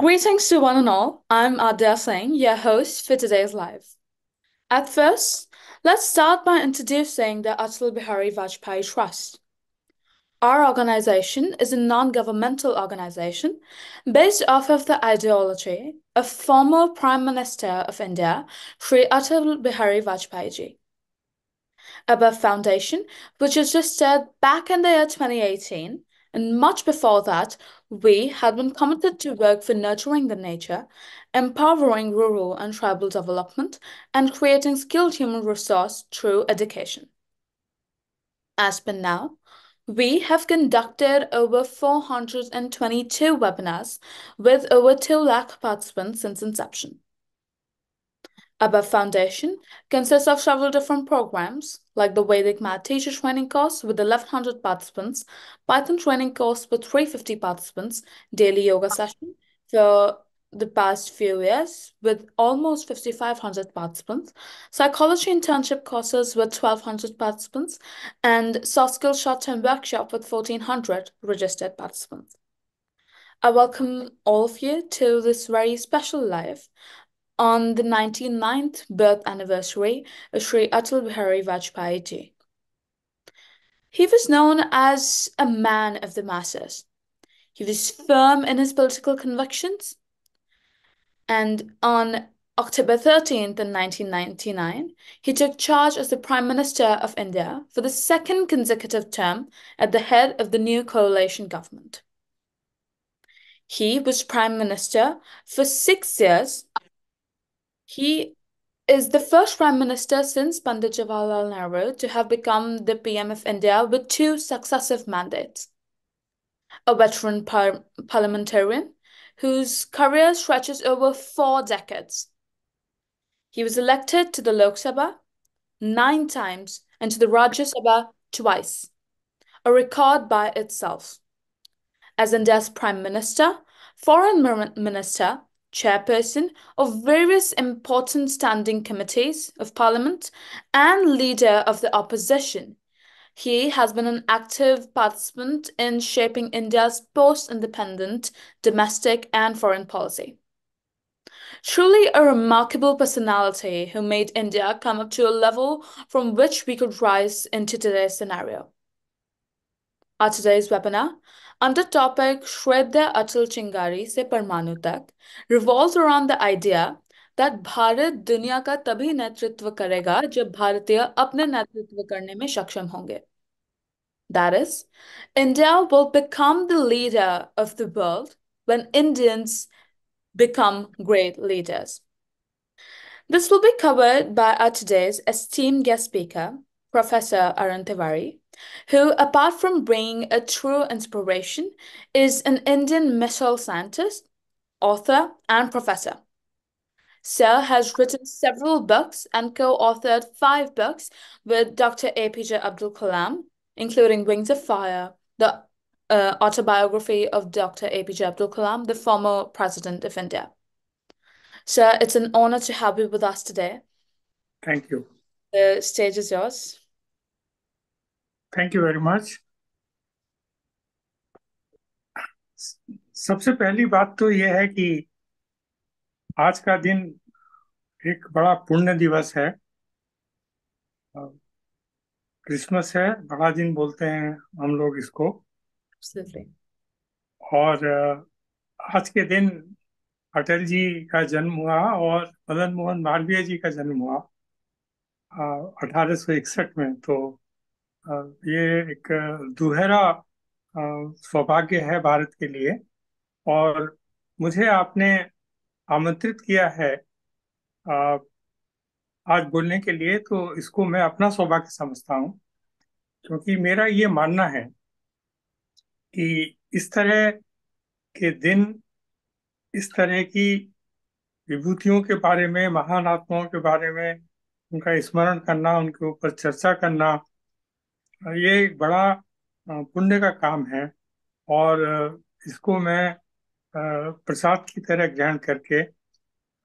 Greetings to one and all. I'm Adair Singh, your host for today's live. At first, let's start by introducing the Atal Bihari Vajpayee Trust. Our organization is a non governmental organization based off of the ideology of former Prime Minister of India, Sri Atal Bihari Vajpayee. Above foundation, which was just started back in the year 2018, and much before that we have been committed to work for nurturing the nature, empowering rural and tribal development, and creating skilled human resource through education. As per now, we have conducted over 422 webinars with over 2 lakh participants since inception. Above Foundation consists of several different programs, like the Vedic Math Teacher Training Course with 1100 participants, Python Training Course with 350 participants, Daily Yoga Session for the past few years with almost 5,500 participants, psychology internship courses with 1,200 participants, and soft skill short-term workshop with 1,400 registered participants. I welcome all of you to this very special live on the 99th birth anniversary of Sri Atal Bihari Vajpayee He was known as a man of the masses. He was firm in his political convictions. And on October 13th, in 1999, he took charge as the Prime Minister of India for the second consecutive term at the head of the new coalition government. He was Prime Minister for six years he is the first Prime Minister since Pandit Jawaharlal Nehru to have become the PM of India with two successive mandates. A veteran par parliamentarian whose career stretches over four decades. He was elected to the Lok Sabha nine times and to the Rajya Sabha twice, a record by itself. As India's Prime Minister, Foreign Minister, chairperson of various important standing committees of parliament, and leader of the opposition. He has been an active participant in shaping India's post independent domestic and foreign policy. Truly a remarkable personality who made India come up to a level from which we could rise into today's scenario. At today's webinar, under topic Shwedya Atul Chingari se Parmanu tak revolves around the idea that Bharat दुनिया का तभी नेतृत्व करेगा जब भारतीय अपने नेतृत्व करने में सक्षम होंगे That is, India will become the leader of the world when Indians become great leaders. This will be covered by our today's esteemed guest speaker, Professor Arun who, apart from being a true inspiration, is an Indian missile scientist, author, and professor. Sir has written several books and co authored five books with Dr. APJ Abdul Kalam, including Wings of Fire, the uh, autobiography of Dr. APJ Abdul Kalam, the former president of India. Sir, it's an honor to have you with us today. Thank you. The stage is yours. Thank you very much सबसे पहली बात तो यह है कि आज का दिन एक बड़ा पुण्य दिवस है क्रिसमस है बड़ा दिन बोलते हैं हम लोग इसको और आज के दिन अटल जी का जन्म हुआ और मदन मोहन मालवीय जी का जन्म हुआ अठारह सौ इकसठ में तो ये एक दुहरा सौभाग्य है भारत के लिए और मुझे आपने आमंत्रित किया है आज बोलने के लिए तो इसको मैं अपना सौभाग्य समझता हूँ क्योंकि मेरा ये मानना है कि इस तरह के दिन इस तरह की विभूतियों के बारे में महान आत्माओं के बारे में उनका स्मरण करना उनके ऊपर चर्चा करना ये एक बड़ा पुण्य का काम है और इसको मैं प्रसाद की तरह ग्रहण करके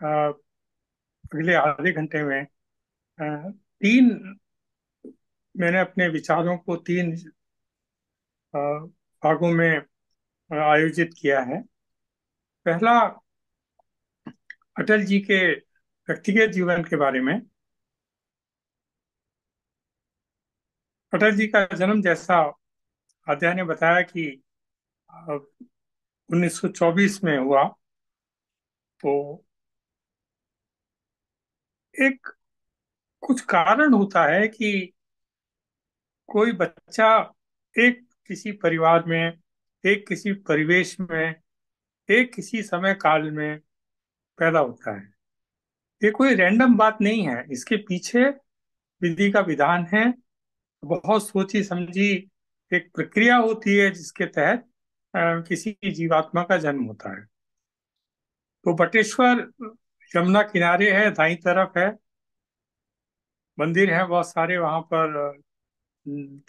अगले आधे घंटे में तीन मैंने अपने विचारों को तीन भागों में आयोजित किया है पहला अटल जी के व्यक्तिगत जीवन के बारे में अटल जी का जन्म जैसा आध्या ने बताया कि 1924 में हुआ तो एक कुछ कारण होता है कि कोई बच्चा एक किसी परिवार में एक किसी परिवेश में एक किसी समय काल में पैदा होता है ये कोई रैंडम बात नहीं है इसके पीछे विधि का विधान है बहुत सोची समझी एक प्रक्रिया होती है जिसके तहत किसी जीवात्मा का जन्म होता है तो बटेश्वर यमुना किनारे है दाई तरफ है मंदिर है बहुत सारे वहां पर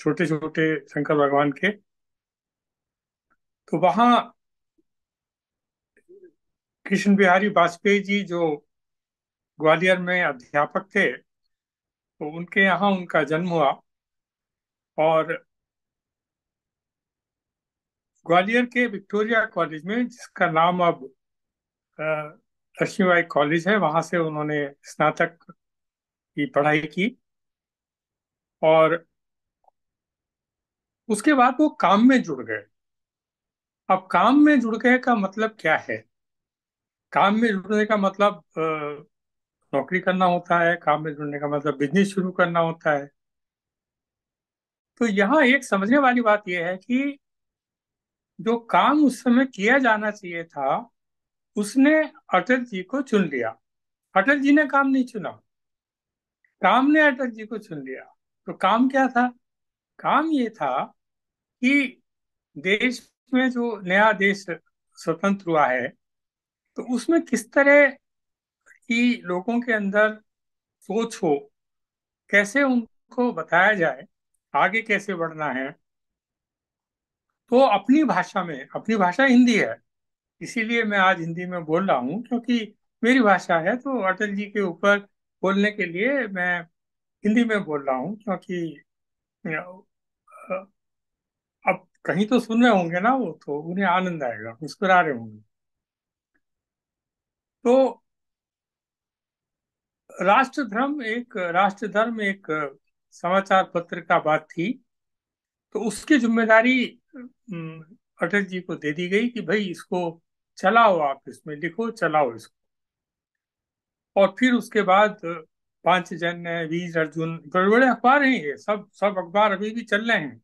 छोटे छोटे शंकर भगवान के तो वहां कृष्ण बिहारी वाजपेयी जी जो ग्वालियर में अध्यापक थे तो उनके यहाँ उनका जन्म हुआ और ग्वालियर के विक्टोरिया कॉलेज में जिसका नाम अब लक्ष्मीबाई कॉलेज है वहां से उन्होंने स्नातक की पढ़ाई की और उसके बाद वो काम में जुड़ गए अब काम में जुड़ गए का मतलब क्या है काम में जुड़ने का मतलब नौकरी करना होता है काम में जुड़ने का मतलब बिजनेस शुरू करना होता है तो यहाँ एक समझने वाली बात यह है कि जो काम उस समय किया जाना चाहिए था उसने अटल जी को चुन लिया अटल जी ने काम नहीं चुना काम ने अटल जी को चुन लिया तो काम क्या था काम ये था कि देश में जो नया देश स्वतंत्र हुआ है तो उसमें किस तरह की लोगों के अंदर सोच हो कैसे उनको बताया जाए आगे कैसे बढ़ना है तो अपनी भाषा में अपनी भाषा हिंदी है इसीलिए मैं आज हिंदी में बोल रहा हूँ क्योंकि मेरी भाषा है तो अटल जी के ऊपर बोलने के लिए मैं हिंदी में बोल रहा हूँ क्योंकि अब कहीं तो सुन रहे होंगे ना वो तो उन्हें आनंद आएगा मुस्कुरा रहे होंगे तो राष्ट्र धर्म एक राष्ट्र धर्म एक समाचार पत्र का बात थी तो उसकी जिम्मेदारी अटल जी को दे दी गई कि भाई इसको चलाओ आप इसमें लिखो चलाओ इसको और फिर उसके बाद पांच जन वीर अर्जुन बड़े बड़े अखबार हैं ये सब सब अखबार अभी भी चल रहे हैं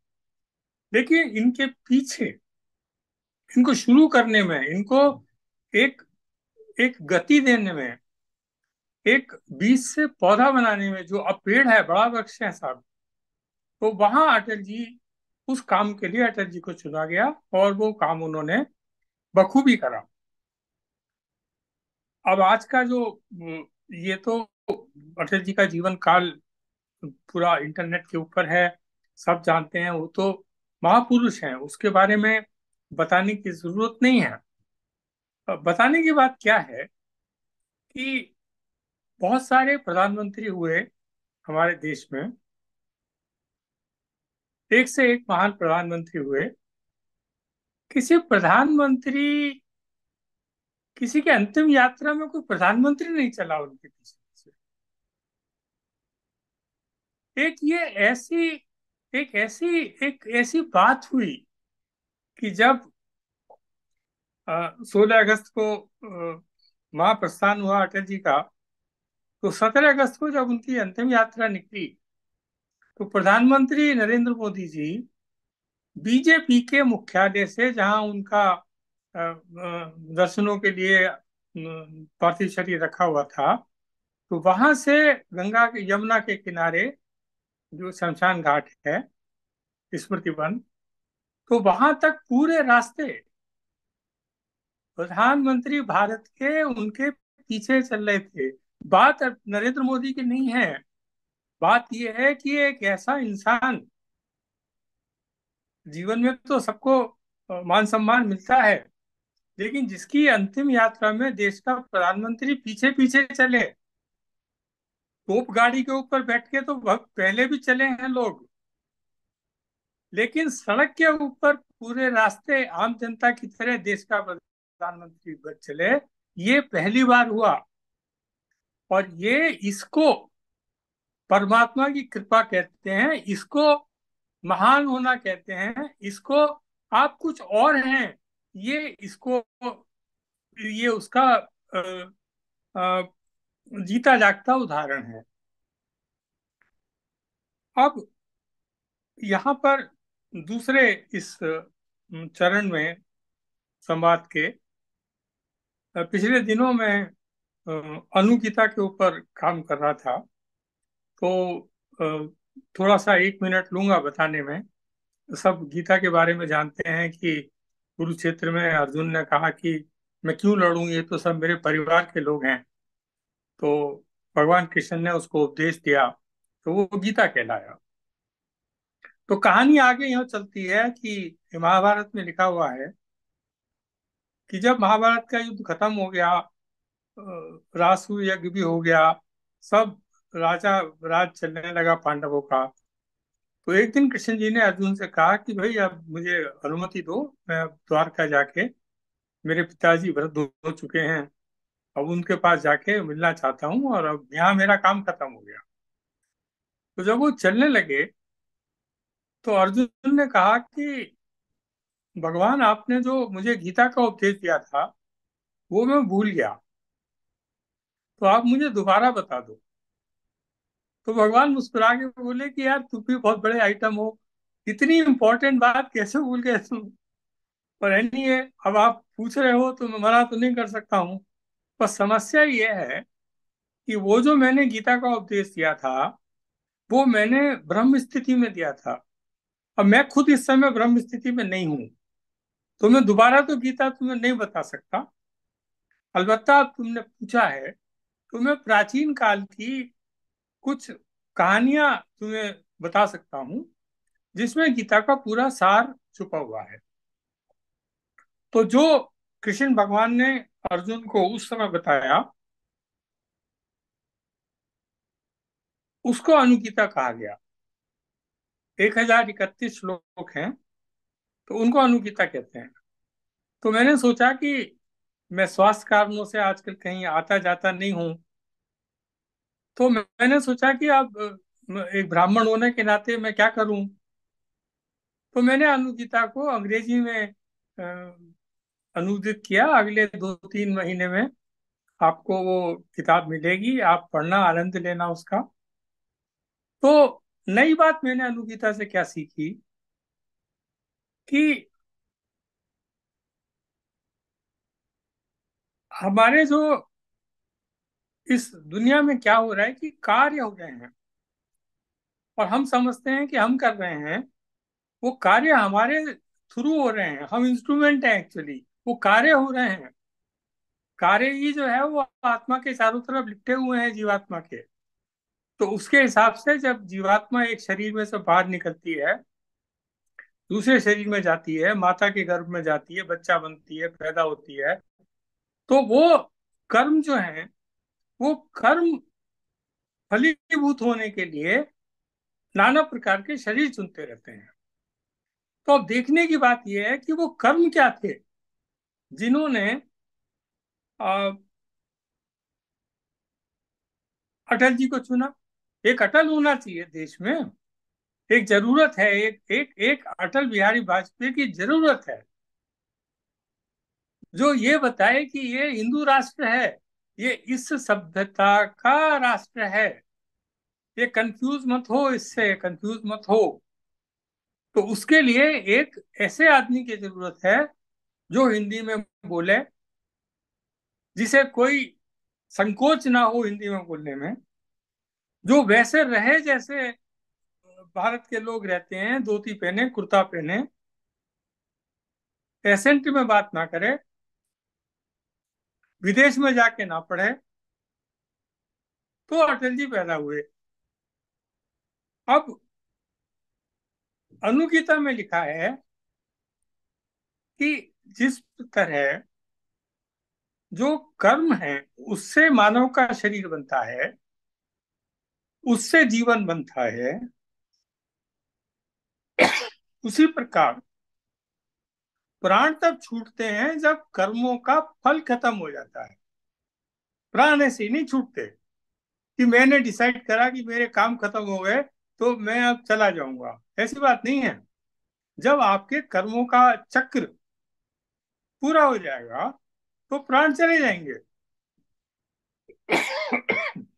लेकिन इनके पीछे इनको शुरू करने में इनको एक एक गति देने में एक बीज से पौधा बनाने में जो अब पेड़ है बड़ा वृक्ष है साहब तो वहां अटल जी उस काम के लिए अटल जी को चुना गया और वो काम उन्होंने बखूबी करा अब आज का जो ये तो अटल जी का जीवन काल पूरा इंटरनेट के ऊपर है सब जानते हैं वो तो महापुरुष हैं उसके बारे में बताने की जरूरत नहीं है बताने की बात क्या है कि बहुत सारे प्रधानमंत्री हुए हमारे देश में एक से एक महान प्रधानमंत्री हुए किसी प्रधानमंत्री किसी की अंतिम यात्रा में कोई प्रधानमंत्री नहीं चला उनके पीछे पीछे एक ये ऐसी एक ऐसी एक ऐसी बात हुई कि जब सोलह अगस्त को महाप्रस्थान हुआ अटल जी का तो सत्रह अगस्त को जब उनकी अंतिम यात्रा निकली तो प्रधानमंत्री नरेंद्र मोदी जी बीजेपी के मुख्यालय से जहां उनका दर्शनों के लिए पार्थिव शरीर रखा हुआ था तो वहां से गंगा के यमुना के किनारे जो शमशान घाट है स्मृति वन तो वहां तक पूरे रास्ते प्रधानमंत्री भारत के उनके पीछे चल रहे थे बात नरेंद्र मोदी की नहीं है बात यह है कि एक ऐसा इंसान जीवन में तो सबको मान सम्मान मिलता है लेकिन जिसकी अंतिम यात्रा में देश का प्रधानमंत्री पीछे पीछे चले तोप गाड़ी के ऊपर बैठ के तो पहले भी चले हैं लोग लेकिन सड़क के ऊपर पूरे रास्ते आम जनता की तरह देश का प्रधानमंत्री चले ये पहली बार हुआ और ये इसको परमात्मा की कृपा कहते हैं इसको महान होना कहते हैं इसको आप कुछ और हैं ये इसको ये उसका जीता जागता उदाहरण है अब यहाँ पर दूसरे इस चरण में संवाद के पिछले दिनों में अनुगीता के ऊपर काम कर रहा था तो थोड़ा सा एक मिनट लूंगा बताने में सब गीता के बारे में जानते हैं कि कुरुक्षेत्र में अर्जुन ने कहा कि मैं क्यों लड़ूं ये तो सब मेरे परिवार के लोग हैं तो भगवान कृष्ण ने उसको उपदेश दिया तो वो गीता कहलाया तो कहानी आगे यहाँ चलती है कि महाभारत में लिखा हुआ है कि जब महाभारत का युद्ध खत्म हो गया रासु यज्ञ भी हो गया सब राजा राज चलने लगा पांडवों का तो एक दिन कृष्ण जी ने अर्जुन से कहा कि भाई अब मुझे अनुमति दो मैं द्वारका जाके मेरे पिताजी वृद्ध हो चुके हैं अब उनके पास जाके मिलना चाहता हूँ और अब यहाँ मेरा काम खत्म हो गया तो जब वो चलने लगे तो अर्जुन ने कहा कि भगवान आपने जो मुझे गीता का उपदेश दिया था वो मैं भूल गया तो आप मुझे दोबारा बता दो तो भगवान मुस्कुरा के बोले कि यार तुम भी बहुत बड़े आइटम हो इतनी इम्पोर्टेंट बात कैसे भूल गए तुम पर नहीं है अब आप पूछ रहे हो तो मैं मना तो नहीं कर सकता हूँ पर समस्या ये है कि वो जो मैंने गीता का उपदेश दिया था वो मैंने ब्रह्म स्थिति में दिया था अब मैं खुद इस समय ब्रह्म स्थिति में नहीं हूं तो मैं दोबारा तो गीता तुम्हें नहीं बता सकता अलबत्ता तुमने पूछा है तुम्हें प्राचीन काल की कुछ कहानियां तुम्हें बता सकता हूं जिसमें गीता का पूरा सार छुपा हुआ है तो जो कृष्ण भगवान ने अर्जुन को उस समय बताया उसको अनुगीता कहा गया एक हजार इकतीस श्लोक हैं तो उनको अनुगीता कहते हैं तो मैंने सोचा कि मैं स्वास्थ्य कारणों से आजकल कहीं आता जाता नहीं हूं तो मैंने सोचा कि अब एक ब्राह्मण होने के नाते मैं क्या करूं तो मैंने अनुदिता को अंग्रेजी में अनुदित किया अगले दो तीन महीने में आपको वो किताब मिलेगी आप पढ़ना आनंद लेना उसका तो नई बात मैंने अनुगीता से क्या सीखी कि हमारे जो इस दुनिया में क्या हो रहा है कि कार्य हो रहे हैं और हम समझते हैं कि हम कर रहे हैं वो कार्य हमारे थ्रू हो रहे हैं हम इंस्ट्रूमेंट हैं एक्चुअली वो कार्य हो रहे हैं कार्य ही जो है वो आत्मा के चारों तरफ लिपटे हुए हैं जीवात्मा के तो उसके हिसाब से जब जीवात्मा एक शरीर में से बाहर निकलती है दूसरे शरीर में जाती है माता के गर्भ में जाती है बच्चा बनती है पैदा होती है तो वो कर्म जो है वो कर्म फलीभूत होने के लिए नाना प्रकार के शरीर चुनते रहते हैं तो अब देखने की बात यह है कि वो कर्म क्या थे जिन्होंने अटल जी को चुना एक अटल होना चाहिए देश में एक जरूरत है एक एक एक अटल बिहारी वाजपेयी की जरूरत है जो ये बताए कि ये हिंदू राष्ट्र है ये इस सभ्यता का राष्ट्र है ये कंफ्यूज मत हो इससे कंफ्यूज मत हो तो उसके लिए एक ऐसे आदमी की जरूरत है जो हिंदी में बोले जिसे कोई संकोच ना हो हिंदी में बोलने में जो वैसे रहे जैसे भारत के लोग रहते हैं धोती पहने कुर्ता पहने एसेंट में बात ना करे विदेश में जाके ना पढ़े तो अटल जी पैदा हुए अब अनुगीता में लिखा है कि जिस तरह जो कर्म है उससे मानव का शरीर बनता है उससे जीवन बनता है उसी प्रकार प्राण तब छूटते हैं जब कर्मों का फल खत्म हो जाता है प्राण ऐसे नहीं छूटते कि मैंने डिसाइड करा कि मेरे काम खत्म हो गए तो मैं अब चला जाऊंगा ऐसी बात नहीं है जब आपके कर्मों का चक्र पूरा हो जाएगा तो प्राण चले जाएंगे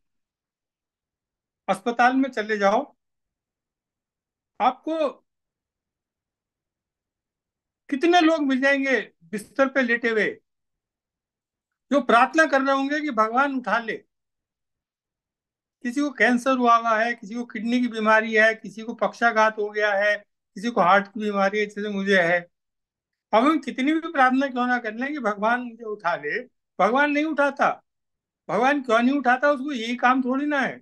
अस्पताल में चले जाओ आपको कितने लोग मिल जाएंगे बिस्तर पे लेटे हुए जो प्रार्थना कर रहे होंगे कि भगवान उठा ले किसी को कैंसर हुआ हुआ है किसी को किडनी की बीमारी है किसी को पक्षाघात हो गया है किसी को हार्ट की बीमारी है जैसे मुझे है अब हम कितनी भी प्रार्थना क्यों ना कर लें कि भगवान मुझे उठा ले भगवान नहीं उठाता भगवान क्यों नहीं उठाता उसको यही काम थोड़ी ना है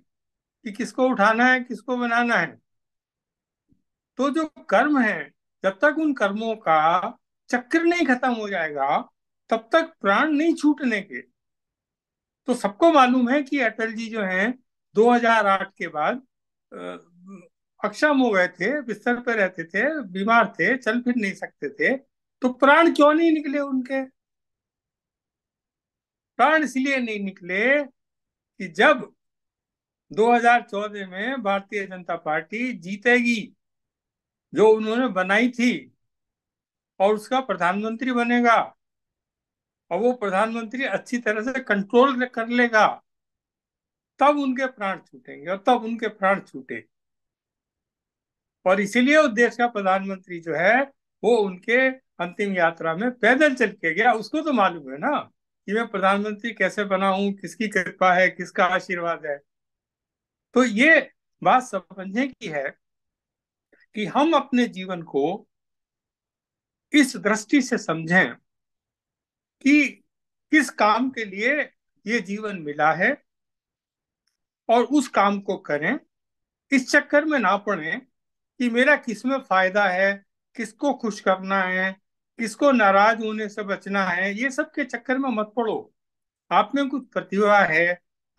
कि किसको उठाना है किसको बनाना है तो जो कर्म है जब तक उन कर्मों का चक्र नहीं खत्म हो जाएगा तब तक प्राण नहीं छूटने के तो सबको मालूम है कि अटल जी जो हैं 2008 के बाद अक्षम हो गए थे बिस्तर पर रहते थे बीमार थे चल फिर नहीं सकते थे तो प्राण क्यों नहीं निकले उनके प्राण इसलिए नहीं निकले कि जब 2014 में भारतीय जनता पार्टी जीतेगी जो उन्होंने बनाई थी और उसका प्रधानमंत्री बनेगा और वो प्रधानमंत्री अच्छी तरह से कंट्रोल कर लेगा तब उनके प्राण छूटेंगे और तब उनके प्राण छूटे और इसीलिए उस देश का प्रधानमंत्री जो है वो उनके अंतिम यात्रा में पैदल चल के गया उसको तो मालूम है ना कि मैं प्रधानमंत्री कैसे बना हूं किसकी कृपा है किसका आशीर्वाद है तो ये बात समझने की है कि हम अपने जीवन को इस दृष्टि से समझें कि किस काम के लिए ये जीवन मिला है और उस काम को करें इस चक्कर में ना पड़े कि मेरा किस में फायदा है किसको खुश करना है किसको नाराज होने से बचना है ये सब के चक्कर में मत पड़ो आप में कुछ प्रतिभा है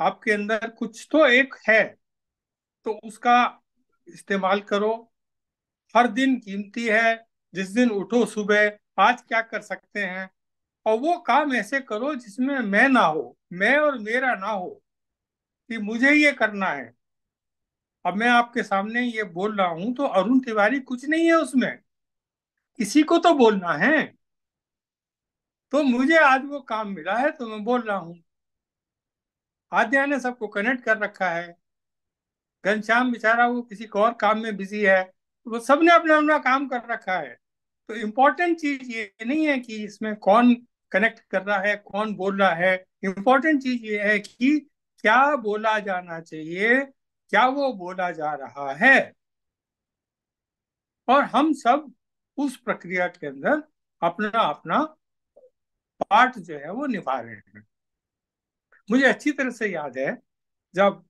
आपके अंदर कुछ तो एक है तो उसका इस्तेमाल करो हर दिन कीमती है जिस दिन उठो सुबह आज क्या कर सकते हैं और वो काम ऐसे करो जिसमें मैं ना हो मैं और मेरा ना हो कि मुझे ये करना है अब मैं आपके सामने ये बोल रहा हूं तो अरुण तिवारी कुछ नहीं है उसमें किसी को तो बोलना है तो मुझे आज वो काम मिला है तो मैं बोल रहा हूं आद्या ने सबको कनेक्ट कर रखा है घनश्याम बेचारा वो किसी और काम में बिजी है वो सबने अपना अपना काम कर रखा है तो इम्पोर्टेंट चीज ये नहीं है कि इसमें कौन कनेक्ट कर रहा है कौन बोल रहा है इम्पोर्टेंट चीज ये है कि क्या बोला जाना चाहिए क्या वो बोला जा रहा है और हम सब उस प्रक्रिया के अंदर अपना अपना पार्ट जो है वो निभा रहे हैं मुझे अच्छी तरह से याद है जब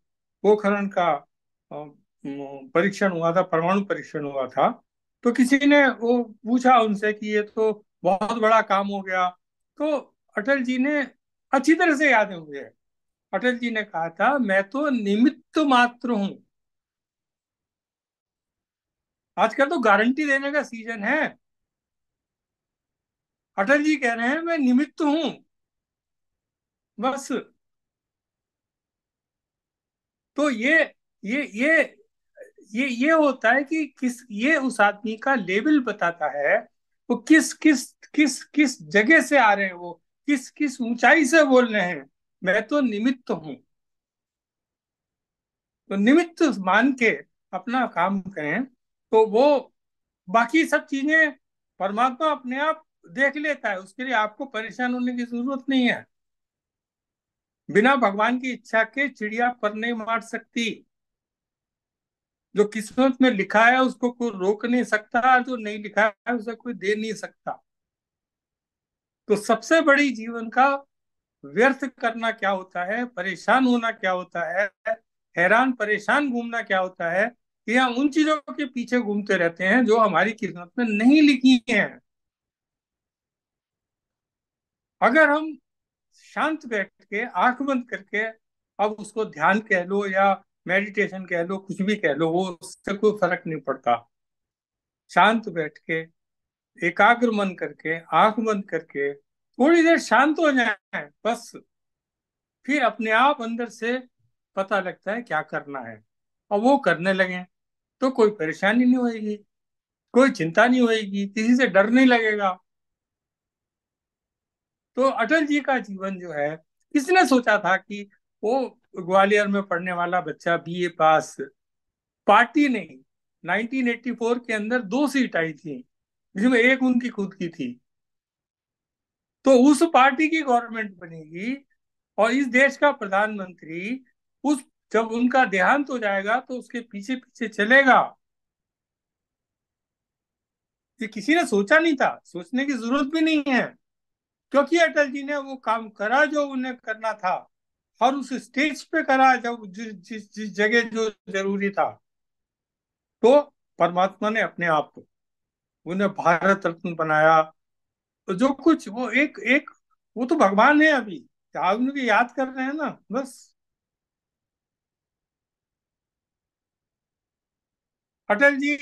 पोखरण का परीक्षण हुआ था परमाणु परीक्षण हुआ था तो किसी ने वो पूछा उनसे कि ये तो बहुत बड़ा काम हो गया तो अटल जी ने अच्छी तरह से याद है मुझे अटल जी ने कहा था मैं तो निमित्त मात्र हूं आजकल तो गारंटी देने का सीजन है अटल जी कह रहे हैं मैं निमित्त हूं बस तो ये ये ये ये ये होता है कि किस ये उस आदमी का लेवल बताता है वो किस किस किस किस जगह से आ रहे हैं वो किस किस ऊंचाई से बोल रहे हैं मैं तो निमित्त हूं तो निमित्त मान के अपना काम करें तो वो बाकी सब चीजें परमात्मा अपने आप देख लेता है उसके लिए आपको परेशान होने की जरूरत नहीं है बिना भगवान की इच्छा के चिड़िया पर नहीं मार सकती जो किस्मत में लिखा है उसको कोई रोक नहीं सकता जो नहीं लिखा है उसे कोई दे नहीं सकता तो सबसे बड़ी जीवन का व्यर्थ करना क्या होता है परेशान होना क्या होता है हैरान परेशान घूमना क्या होता है कि हम उन चीजों के पीछे घूमते रहते हैं जो हमारी किस्मत में नहीं लिखी है अगर हम शांत बैठ के आंख बंद करके अब उसको ध्यान कह लो या मेडिटेशन कह लो कुछ भी कह लो वो उससे कोई फर्क नहीं पड़ता शांत बैठ के एकाग्र मन करके आंख बंद करके थोड़ी देर शांत हो जाए बस फिर अपने आप अंदर से पता लगता है क्या करना है और वो करने लगे तो कोई परेशानी नहीं होगी कोई चिंता नहीं होगी किसी से डर नहीं लगेगा तो अटल जी का जीवन जो है किसने सोचा था कि वो ग्वालियर में पढ़ने वाला बच्चा बी ए पास पार्टी नहीं 1984 के अंदर दो सीट आई थी जिसमें एक उनकी खुद की थी तो उस पार्टी की गवर्नमेंट बनेगी और इस देश का प्रधानमंत्री उस जब उनका देहांत हो जाएगा तो उसके पीछे पीछे चलेगा ये किसी ने सोचा नहीं था सोचने की जरूरत भी नहीं है क्योंकि अटल जी ने वो काम करा जो उन्हें करना था और उस स्टेज पे करा जब जिस जिस जिस जगह जो जरूरी था तो परमात्मा ने अपने आप को उन्हें भारत रत्न बनाया तो जो कुछ वो एक एक वो तो भगवान है अभी आप उनको याद कर रहे हैं ना बस अटल जी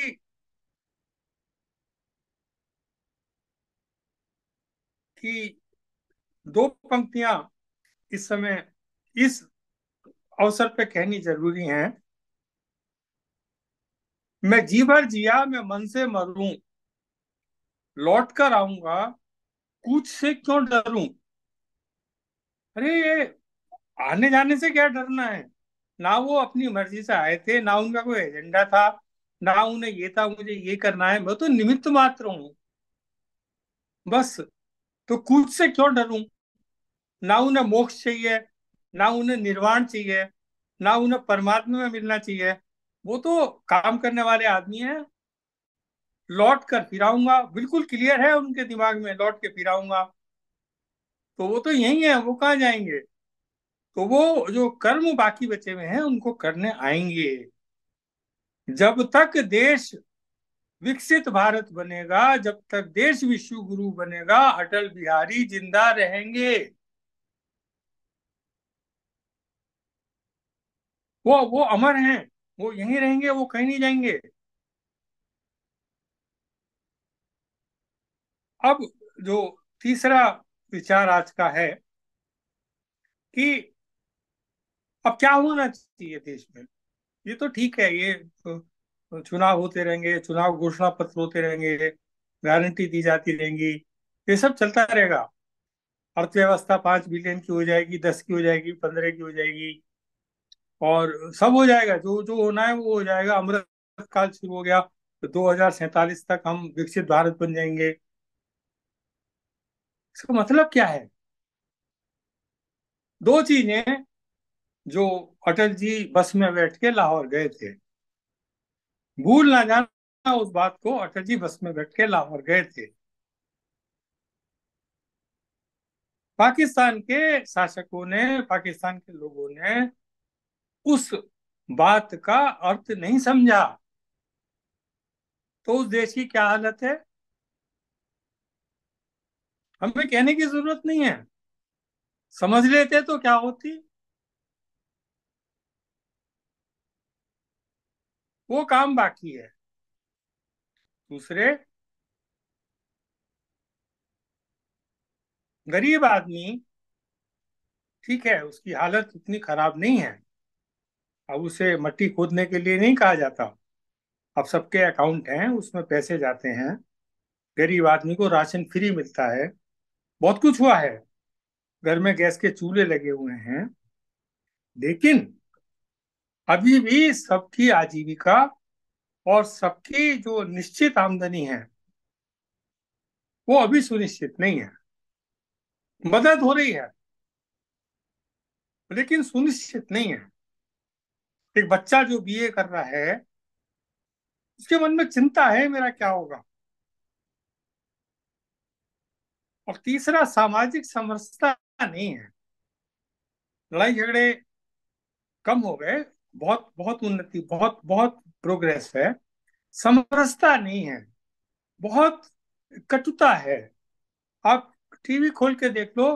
की दो पंक्तियां इस समय इस अवसर पे कहनी जरूरी है मैं जी भर जिया मैं मन से मरूं लौट कर आऊंगा कुछ से क्यों डरूं अरे आने जाने से क्या डरना है ना वो अपनी मर्जी से आए थे ना उनका कोई एजेंडा था ना उन्हें ये था मुझे ये करना है मैं तो निमित्त मात्र हूं बस तो कुछ से क्यों डरूं ना उन्हें मोक्ष चाहिए ना उन्हें निर्वाण चाहिए ना उन्हें परमात्मा में मिलना चाहिए वो तो काम करने वाले आदमी है लौट कर फिराऊंगा बिल्कुल क्लियर है उनके दिमाग में लौट के फिराऊंगा तो वो तो यही है वो कहाँ जाएंगे तो वो जो कर्म बाकी बचे हुए हैं उनको करने आएंगे जब तक देश विकसित भारत बनेगा जब तक देश विश्व गुरु बनेगा अटल बिहारी जिंदा रहेंगे वो वो अमर हैं वो यहीं रहेंगे वो कहीं नहीं जाएंगे अब जो तीसरा विचार आज का है कि अब क्या होना चाहिए देश में ये तो ठीक है ये तो चुनाव होते रहेंगे चुनाव घोषणा पत्र होते रहेंगे गारंटी दी जाती रहेंगी ये सब चलता रहेगा अर्थव्यवस्था पांच बिलियन की हो जाएगी दस की हो जाएगी पंद्रह की हो जाएगी और सब हो जाएगा जो जो होना है वो हो जाएगा अमृत काल शुरू हो गया तो दो तक हम विकसित भारत बन जाएंगे इसका मतलब क्या है दो चीजें जो अटल जी बस में बैठ के लाहौर गए थे भूल ना जाना उस बात को अटल जी बस में बैठ के लाहौर गए थे पाकिस्तान के शासकों ने पाकिस्तान के लोगों ने उस बात का अर्थ नहीं समझा तो उस देश की क्या हालत है हमें कहने की जरूरत नहीं है समझ लेते तो क्या होती वो काम बाकी है दूसरे गरीब आदमी ठीक है उसकी हालत इतनी खराब नहीं है अब उसे मट्टी खोदने के लिए नहीं कहा जाता अब सबके अकाउंट हैं उसमें पैसे जाते हैं गरीब आदमी को राशन फ्री मिलता है बहुत कुछ हुआ है घर में गैस के चूल्हे लगे हुए हैं लेकिन अभी भी सबकी आजीविका और सबकी जो निश्चित आमदनी है वो अभी सुनिश्चित नहीं है मदद हो रही है लेकिन सुनिश्चित नहीं है एक बच्चा जो बीए कर रहा है उसके मन में चिंता है मेरा क्या होगा और तीसरा सामाजिक समरसता नहीं है लड़ाई झगड़े कम हो गए बहुत बहुत उन्नति बहुत बहुत प्रोग्रेस है समरसता नहीं है बहुत कटुता है आप टीवी खोल के देख लो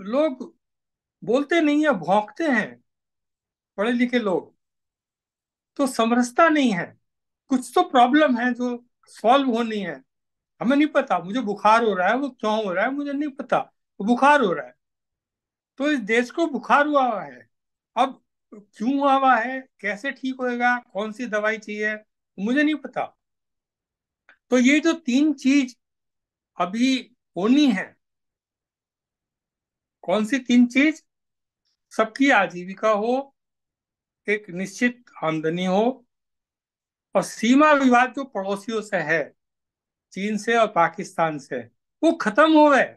लोग बोलते नहीं है भौंकते हैं पढ़े लिखे लोग तो समरसता नहीं है कुछ तो प्रॉब्लम है जो सॉल्व होनी है हमें नहीं पता मुझे बुखार हो रहा है वो क्यों हो रहा है मुझे नहीं पता वो बुखार हो रहा है तो इस देश को बुखार हुआ हुआ है अब क्यों हुआ हुआ है कैसे ठीक होएगा कौन सी दवाई चाहिए मुझे नहीं पता तो ये जो तीन चीज अभी होनी है कौन सी तीन चीज सबकी आजीविका हो एक निश्चित आमदनी हो और सीमा विवाद जो पड़ोसियों से है चीन से और पाकिस्तान से वो खत्म हो गए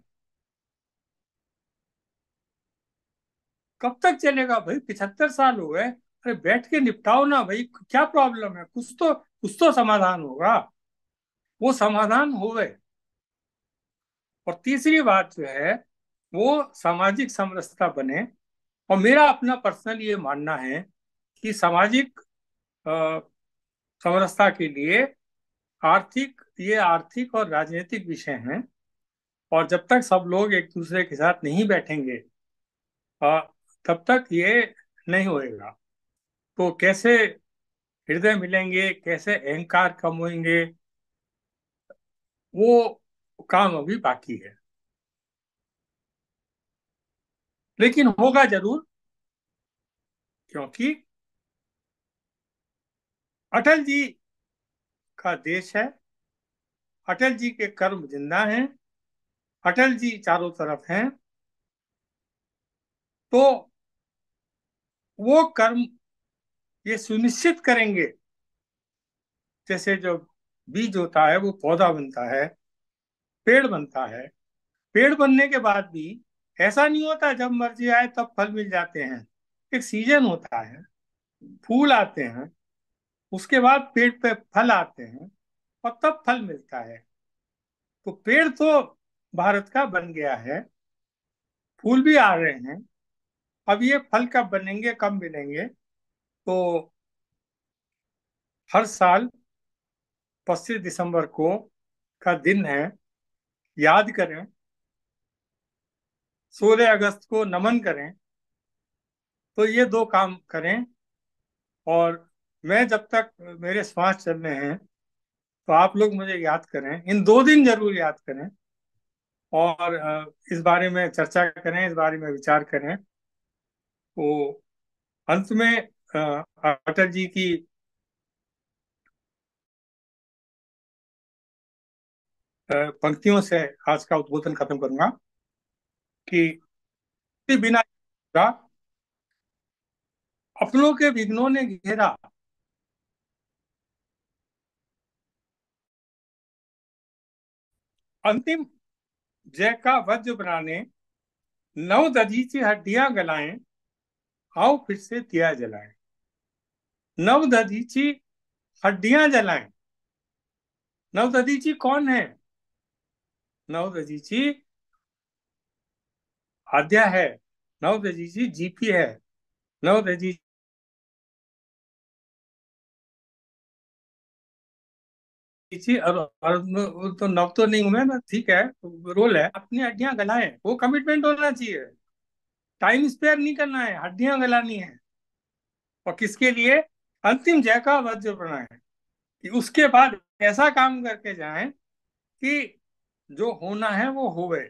कब तक चलेगा भाई पिछहत्तर साल हो गए अरे बैठ के निपटाओ ना भाई क्या प्रॉब्लम है कुछ तो कुछ तो समाधान होगा वो समाधान हो गए और तीसरी बात जो है वो सामाजिक समरसता बने और मेरा अपना पर्सनल ये मानना है कि सामाजिक समरसता के लिए आर्थिक ये आर्थिक और राजनीतिक विषय हैं और जब तक सब लोग एक दूसरे के साथ नहीं बैठेंगे तब तक ये नहीं होएगा तो कैसे हृदय मिलेंगे कैसे अहंकार कम होंगे वो काम अभी बाकी है लेकिन होगा जरूर क्योंकि अटल जी का देश है अटल जी के कर्म जिंदा हैं अटल जी चारों तरफ हैं तो वो कर्म ये सुनिश्चित करेंगे जैसे जो बीज होता है वो पौधा बनता है पेड़ बनता है पेड़ बनने के बाद भी ऐसा नहीं होता जब मर्जी आए तब फल मिल जाते हैं एक सीजन होता है फूल आते हैं उसके बाद पेड़ पे फल आते हैं और तब फल मिलता है तो पेड़ तो भारत का बन गया है फूल भी आ रहे हैं अब ये फल कब बनेंगे कब मिलेंगे तो हर साल पच्चीस दिसंबर को का दिन है याद करें सोलह अगस्त को नमन करें तो ये दो काम करें और मैं जब तक मेरे श्वास चल रहे हैं तो आप लोग मुझे याद करें इन दो दिन जरूर याद करें और इस बारे में चर्चा करें इस बारे में विचार करें तो अंत में अटल जी की पंक्तियों से आज का उद्बोधन खत्म करूंगा कि बिना अपनों के विघ्नों ने घेरा अंतिम जय का वज्र बनाने नौ दधीची हड्डियां गलाएं आओ फिर से दिया जलाएं नव दधीची हड्डियां जलाएं नव दधीची कौन है नव दधीची आद्या है नव दधीची जीपी है नव दधीची किसी तो नव तो नहीं हूं मैं ठीक है रोल है अपनी हड्डियां गलाएं वो कमिटमेंट होना चाहिए टाइम स्पेयर नहीं करना है हड्डियां गलानी है और किसके लिए अंतिम जय का वज्र बनाए कि उसके बाद ऐसा काम करके जाए कि जो होना है वो हो गए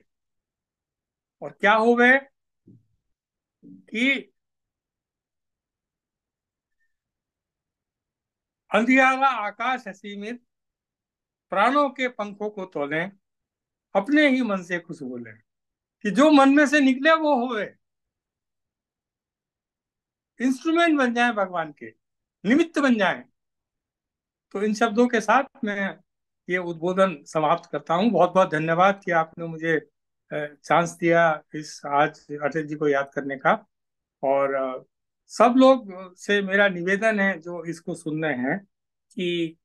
और क्या हो गए कि अंधियारा आकाश असीमित प्राणों के पंखों को तोले अपने ही मन से खुश बोले कि जो मन में से निकले वो होवे इंस्ट्रूमेंट बन जाए भगवान के निमित्त बन जाए तो इन शब्दों के साथ मैं ये उद्बोधन समाप्त करता हूँ बहुत बहुत धन्यवाद कि आपने मुझे चांस दिया इस आज अटल जी को याद करने का और सब लोग से मेरा निवेदन है जो इसको सुन रहे हैं कि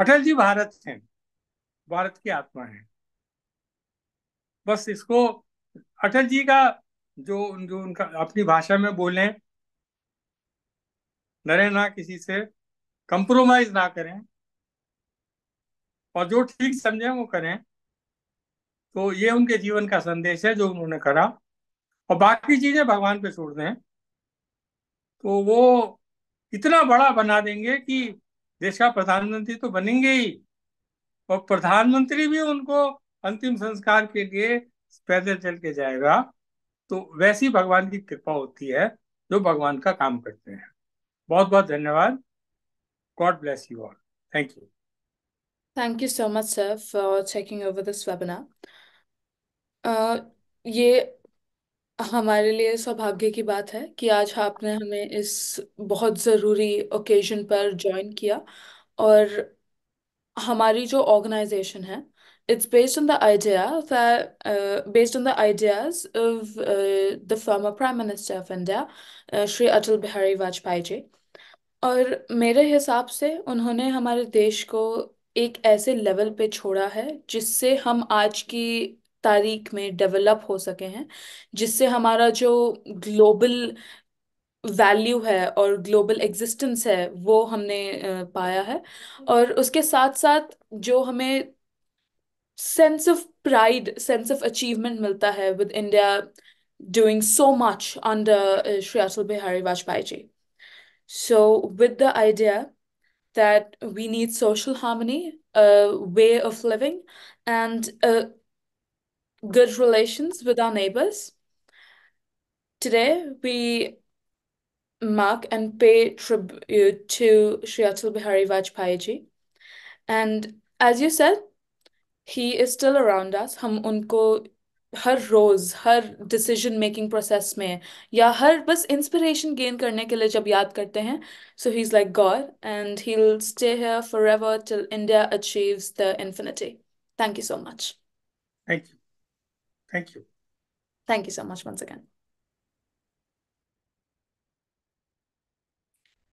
अटल जी भारत हैं भारत की आत्मा है बस इसको अटल जी का जो जो उनका अपनी भाषा में बोले डरे ना किसी से कंप्रोमाइज ना करें और जो ठीक समझे वो करें तो ये उनके जीवन का संदेश है जो उन्होंने करा और बाकी चीजें भगवान पे छोड़ दें तो वो इतना बड़ा बना देंगे कि देश का प्रधानमंत्री तो बनेंगे ही और प्रधानमंत्री भी उनको अंतिम संस्कार के लिए पैदल चल के जाएगा तो वैसी भगवान की कृपा होती है जो भगवान का काम करते हैं बहुत बहुत धन्यवाद God bless you all thank you thank you so much sir for checking over this webinar ये हमारे लिए सौभाग्य की बात है कि आज आपने हमें इस बहुत ज़रूरी ओकेजन पर ज्वाइन किया और हमारी जो ऑर्गेनाइजेशन है it's based on the idea based on the ideas of the former prime minister of India Shri Atal Bihari Vajpayee ji और मेरे हिसाब से उन्होंने हमारे देश को एक ऐसे लेवल पे छोड़ा है जिससे हम आज की तारीख में डेवलप हो सके हैं जिससे हमारा जो ग्लोबल वैल्यू है और ग्लोबल एग्जिस्टेंस है वो हमने पाया है और उसके साथ साथ जो हमें sense of pride sense of achievement मिलता है with India doing so much on the Shri Atal Bihari Vajpayee ji so with the idea that we need social harmony way of living and good relations with our neighbors. Today, we mark and pay tribute to Shri Atul Bihari And as you said, he is still around us. Hum unko her rose, her decision making process, mein, ya her bus inspiration gain karne ke liye jab yaad karte hain. So he's like God and he'll stay here forever till India achieves the infinity. Thank you so much. Thank you. Thank you. Thank you so much once again.